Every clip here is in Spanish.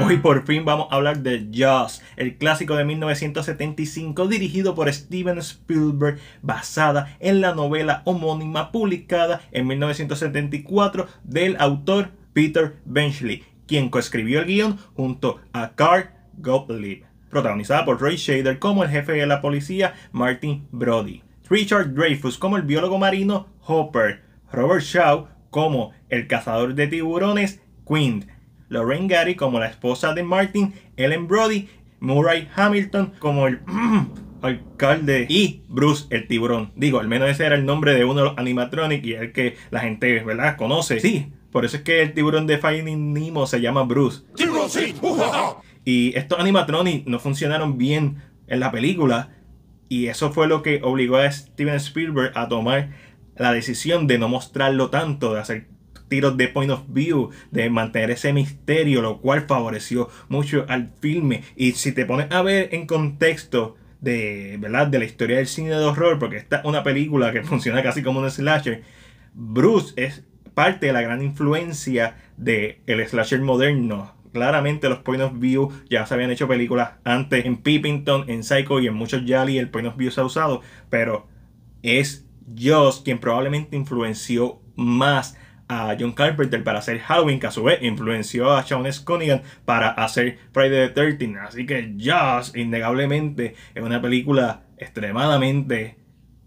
Hoy por fin vamos a hablar de Jaws, el clásico de 1975 dirigido por Steven Spielberg, basada en la novela homónima publicada en 1974 del autor Peter Benchley, quien coescribió el guión junto a Carl Gottlieb, protagonizada por Roy Shader como el jefe de la policía Martin Brody, Richard Dreyfuss como el biólogo marino Hopper, Robert Shaw como el cazador de tiburones Quint, Lorraine Gary como la esposa de Martin, Ellen Brody, Murray Hamilton como el alcalde y Bruce el tiburón. Digo, al menos ese era el nombre de uno de los animatronics y el que la gente, conoce. Sí, por eso es que el tiburón de Finding Nemo se llama Bruce. Y estos animatronics no funcionaron bien en la película y eso fue lo que obligó a Steven Spielberg a tomar la decisión de no mostrarlo tanto, de hacer tiros de point of view, de mantener ese misterio, lo cual favoreció mucho al filme. Y si te pones a ver en contexto de, ¿verdad? de la historia del cine de horror, porque esta es una película que funciona casi como un slasher, Bruce es parte de la gran influencia del el slasher moderno. Claramente los point of view ya se habían hecho películas antes en Pippington, en Psycho y en muchos Jolly el point of view se ha usado, pero es Joss, quien probablemente influenció más a John Carpenter para hacer Halloween, que a su vez influenció a Sean S. para hacer Friday the 13 th Así que Joss, innegablemente, es una película extremadamente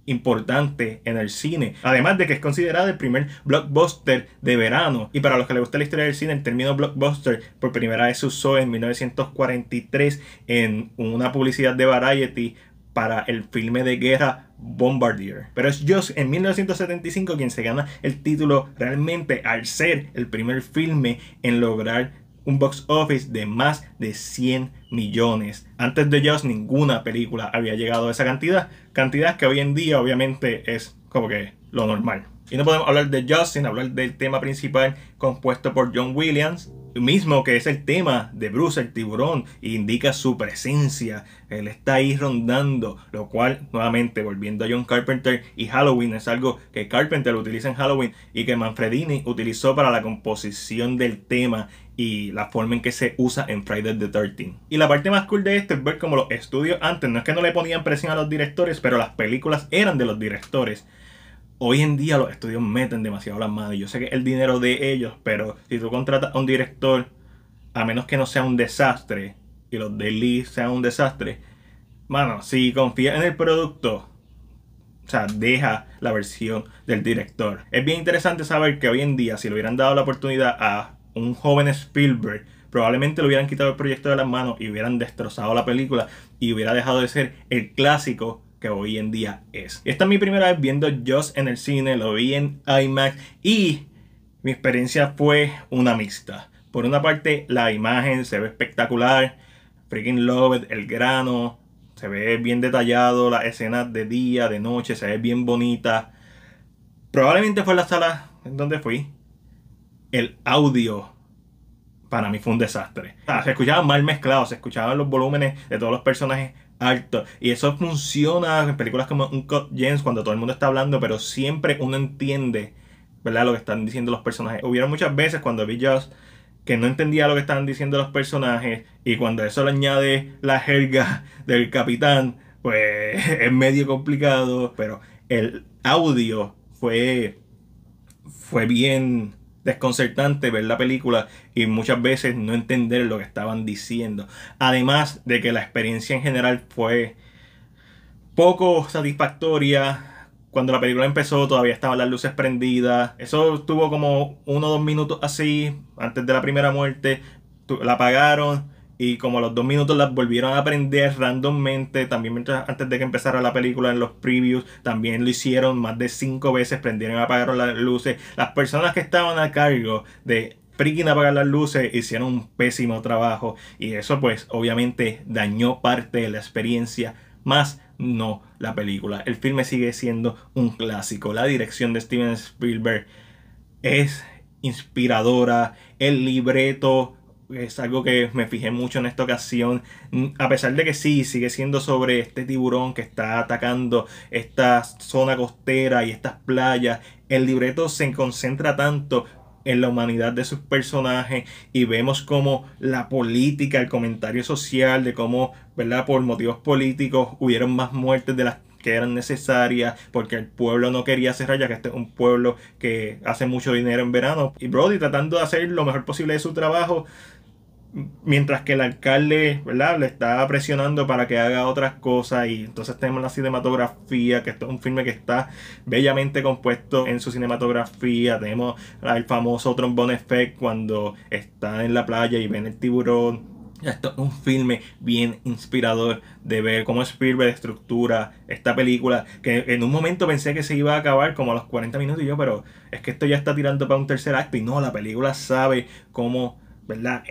importante en el cine. Además de que es considerada el primer blockbuster de verano. Y para los que les gusta la historia del cine, el término blockbuster por primera vez se usó en 1943 en una publicidad de Variety para el filme de guerra Bombardier. Pero es Joss en 1975 quien se gana el título realmente al ser el primer filme en lograr un box office de más de 100 millones. Antes de Joss ninguna película había llegado a esa cantidad, cantidad que hoy en día obviamente es como que lo normal. Y no podemos hablar de Joss sin hablar del tema principal compuesto por John Williams, mismo que es el tema de Bruce el tiburón, e indica su presencia, él está ahí rondando, lo cual nuevamente volviendo a John Carpenter y Halloween es algo que Carpenter utiliza en Halloween y que Manfredini utilizó para la composición del tema y la forma en que se usa en Friday the 13. Y la parte más cool de esto es ver como los estudios antes no es que no le ponían presión a los directores, pero las películas eran de los directores hoy en día los estudios meten demasiado la manos. Yo sé que es el dinero de ellos, pero si tú contratas a un director, a menos que no sea un desastre, y los Lee sea un desastre, mano, si confías en el producto, o sea, deja la versión del director. Es bien interesante saber que hoy en día, si le hubieran dado la oportunidad a un joven Spielberg, probablemente le hubieran quitado el proyecto de las manos y hubieran destrozado la película y hubiera dejado de ser el clásico que hoy en día es. Esta es mi primera vez viendo Joss en el cine, lo vi en IMAX y mi experiencia fue una mixta. Por una parte, la imagen se ve espectacular, freaking love it, el grano, se ve bien detallado, las escenas de día, de noche, se ve bien bonita. Probablemente fue la sala en donde fui. El audio para mí fue un desastre. se escuchaba mal mezclado, se escuchaban los volúmenes de todos los personajes Alto. Y eso funciona en películas como Uncut Gems cuando todo el mundo está hablando, pero siempre uno entiende, ¿verdad? Lo que están diciendo los personajes. Hubieron muchas veces cuando vi Just que no entendía lo que estaban diciendo los personajes y cuando eso le añade la jerga del capitán, pues es medio complicado, pero el audio fue fue bien desconcertante ver la película y muchas veces no entender lo que estaban diciendo. Además de que la experiencia en general fue poco satisfactoria. Cuando la película empezó todavía estaban las luces prendidas. Eso estuvo como uno o dos minutos así antes de la primera muerte. La apagaron y como los dos minutos las volvieron a prender randommente, también antes de que empezara la película en los previews, también lo hicieron más de cinco veces, prendieron y apagaron las luces. Las personas que estaban a cargo de freaking apagar las luces, hicieron un pésimo trabajo y eso pues obviamente dañó parte de la experiencia, más no la película. El filme sigue siendo un clásico, la dirección de Steven Spielberg es inspiradora, el libreto es algo que me fijé mucho en esta ocasión. A pesar de que sí, sigue siendo sobre este tiburón que está atacando esta zona costera y estas playas, el libreto se concentra tanto en la humanidad de sus personajes y vemos como la política, el comentario social, de cómo, ¿verdad? Por motivos políticos hubieron más muertes de las que eran necesarias porque el pueblo no quería cerrar ya que este es un pueblo que hace mucho dinero en verano y Brody tratando de hacer lo mejor posible de su trabajo mientras que el alcalde, ¿verdad? Le está presionando para que haga otras cosas y entonces tenemos la cinematografía, que esto es un filme que está bellamente compuesto en su cinematografía, tenemos el famoso trombón effect cuando está en la playa y ven el tiburón, esto es un filme bien inspirador de ver cómo Spielberg estructura esta película. Que en un momento pensé que se iba a acabar como a los 40 minutos y yo, pero es que esto ya está tirando para un tercer acto. Y no, la película sabe cómo, ¿verdad?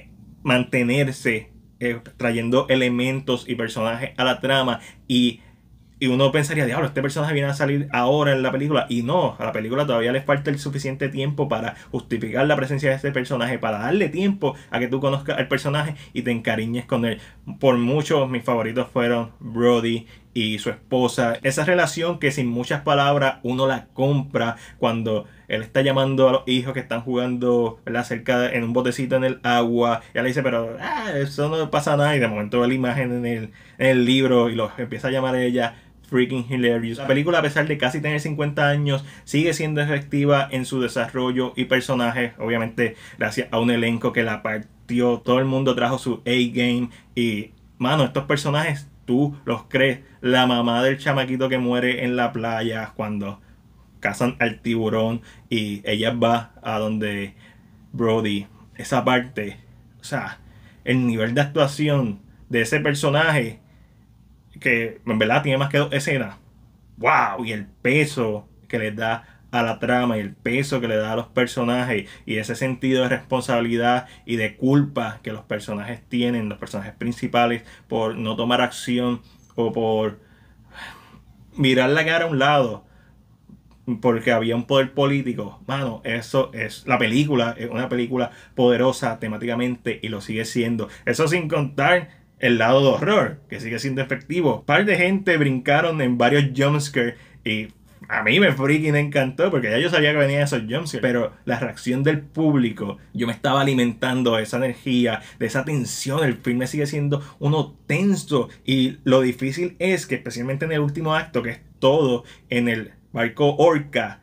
mantenerse eh, trayendo elementos y personajes a la trama y, uno pensaría, diablo, este personaje viene a salir ahora en la película y no, a la película todavía le falta el suficiente tiempo para justificar la presencia de este personaje, para darle tiempo a que tú conozcas al personaje y te encariñes con él. Por muchos mis favoritos fueron Brody y su esposa. Esa relación que sin muchas palabras uno la compra cuando él está llamando a los hijos que están jugando la cerca en un botecito en el agua. Y le dice, pero ah, eso no pasa nada. Y de momento ve la imagen en el, en el libro y los empieza a llamar ella freaking hilarious. La película, a pesar de casi tener 50 años, sigue siendo efectiva en su desarrollo y personajes, obviamente gracias a un elenco que la partió. Todo el mundo trajo su A-game y, mano, estos personajes tú los crees. La mamá del chamaquito que muere en la playa cuando cazan al tiburón y ella va a donde Brody. Esa parte, o sea, el nivel de actuación de ese personaje que en verdad tiene más que dos escenas. ¡Wow! Y el peso que le da a la trama y el peso que le da a los personajes y ese sentido de responsabilidad y de culpa que los personajes tienen, los personajes principales, por no tomar acción o por mirar la cara a un lado porque había un poder político. Mano, eso es. La película es una película poderosa temáticamente y lo sigue siendo. Eso sin contar el lado de horror, que sigue siendo efectivo. par de gente brincaron en varios jumpscares y a mí me freaking encantó porque ya yo sabía que venía esos jumpscares, pero la reacción del público, yo me estaba alimentando de esa energía, de esa tensión, el filme sigue siendo uno tenso y lo difícil es que especialmente en el último acto, que es todo en el barco orca,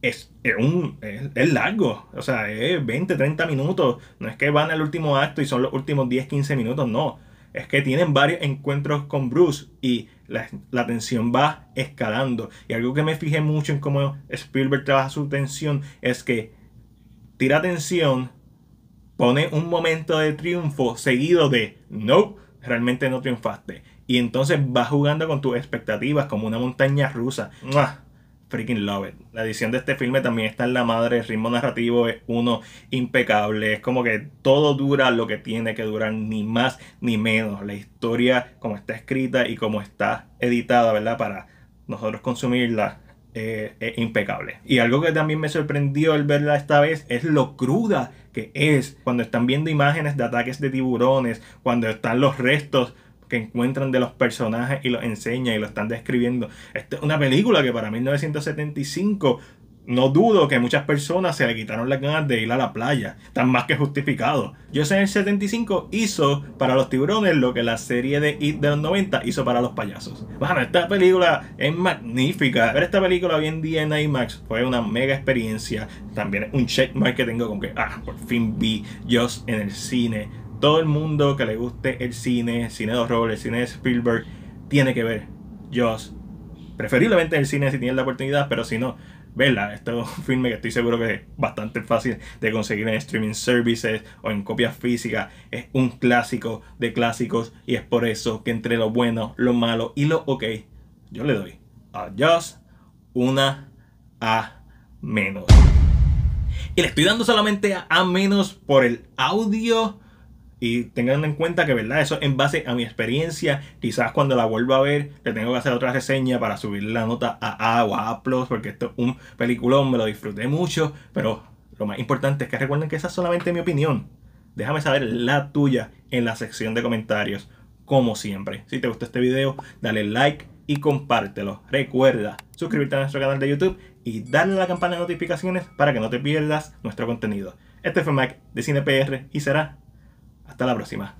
es, un, es, es, largo, o sea, es 20, 30 minutos, no es que van al último acto y son los últimos 10, 15 minutos, no es que tienen varios encuentros con Bruce y la, la, tensión va escalando. Y algo que me fijé mucho en cómo Spielberg trabaja su tensión es que tira tensión, pone un momento de triunfo seguido de no, realmente no triunfaste. Y entonces va jugando con tus expectativas como una montaña rusa freaking love it. La edición de este filme también está en la madre, el ritmo narrativo es uno impecable, es como que todo dura lo que tiene que durar, ni más ni menos. La historia como está escrita y como está editada, ¿verdad? Para nosotros consumirla. Eh, es impecable. Y algo que también me sorprendió al verla esta vez es lo cruda que es cuando están viendo imágenes de ataques de tiburones, cuando están los restos que encuentran de los personajes y los enseña y lo están describiendo. Esta es una película que para 1975 no dudo que muchas personas se le quitaron las ganas de ir a la playa, están más que justificado. sé, en el 75 hizo para los tiburones lo que la serie de It de los 90 hizo para los payasos. Bueno, esta película es magnífica. Ver esta película hoy en día en IMAX fue una mega experiencia. También un checkmark que tengo con que, ah, por fin vi Just en el cine todo el mundo que le guste el cine, cine de horror, cine de Spielberg, tiene que ver Jaws. Preferiblemente el cine si tienen la oportunidad, pero si no, verla. Este es un filme que estoy seguro que es bastante fácil de conseguir en streaming services o en copias físicas. Es un clásico de clásicos y es por eso que entre lo bueno, lo malo y lo ok, yo le doy a Jaws una A menos. Y le estoy dando solamente a, a menos por el audio y tengan en cuenta que, ¿verdad? Eso en base a mi experiencia. Quizás cuando la vuelva a ver, le tengo que hacer otra reseña para subir la nota a A o a A, porque esto es un peliculón, me lo disfruté mucho. Pero lo más importante es que recuerden que esa es solamente mi opinión. Déjame saber la tuya en la sección de comentarios, como siempre. Si te gustó este video, dale like y compártelo. Recuerda suscribirte a nuestro canal de YouTube y darle a la campana de notificaciones para que no te pierdas nuestro contenido. Este fue Mac de CinePR y será hasta la próxima.